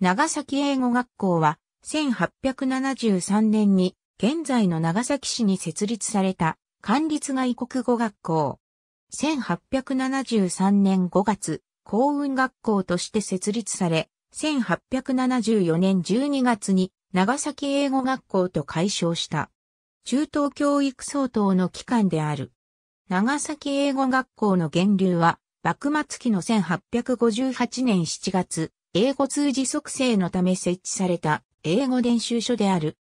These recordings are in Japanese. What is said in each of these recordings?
長崎英語学校は、1873年に、現在の長崎市に設立された、管立外国語学校。1873年5月、幸運学校として設立され、1874年12月に長崎英語学校と改称した。中等教育相当の機関である。長崎英語学校の源流は、幕末期の1858年7月、英語通字測定のため設置された英語練習所である。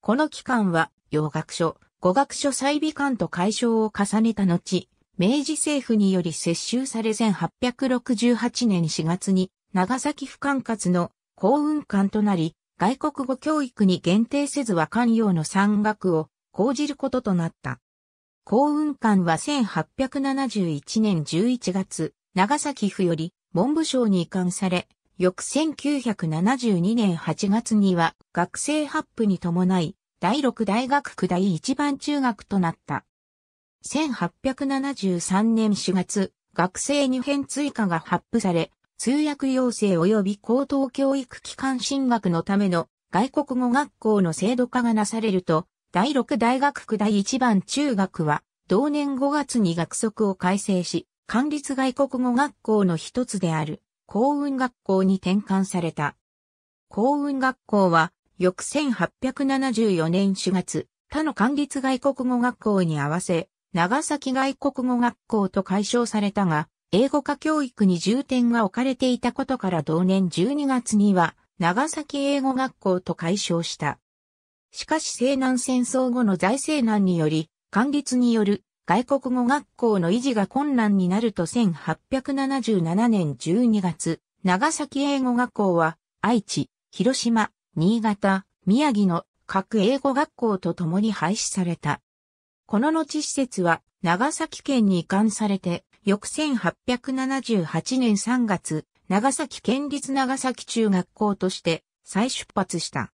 この期間は洋学書、語学書再備官と解消を重ねた後、明治政府により接収され1868年4月に長崎府管轄の幸運館となり、外国語教育に限定せず和漢洋の産学を講じることとなった。幸運館は1871年11月、長崎府より文部省に移管され、翌1972年8月には学生発布に伴い、第6大学区第一番中学となった。1873年4月、学生に編追加が発布され、通訳要請及び高等教育機関進学のための外国語学校の制度化がなされると、第6大学区第1番中学は、同年5月に学則を改正し、管理外国語学校の一つである。幸運学校に転換された。幸運学校は、翌1874年4月、他の管立外国語学校に合わせ、長崎外国語学校と解消されたが、英語科教育に重点が置かれていたことから同年12月には、長崎英語学校と解消した。しかし西南戦争後の財政難により、管立による外国語学校の維持が困難になると1877年12月、長崎英語学校は愛知、広島、新潟、宮城の各英語学校と共に廃止された。この後施設は長崎県に移管されて、翌1878年3月、長崎県立長崎中学校として再出発した。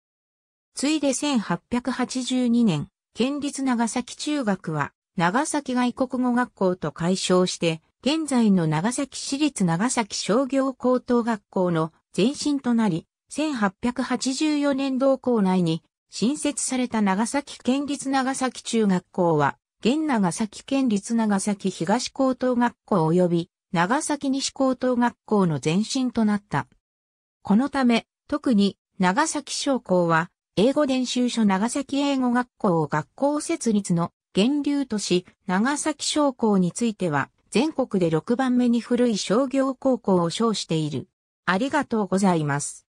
ついで1882年、県立長崎中学は長崎外国語学校と解消して、現在の長崎市立長崎商業高等学校の前身となり、1884年同校内に新設された長崎県立長崎中学校は、現長崎県立長崎東高等学校及び長崎西高等学校の前身となった。このため、特に長崎商校は、英語伝習所長崎英語学校を学校設立の源流都市、長崎商工については、全国で6番目に古い商業高校を称している。ありがとうございます。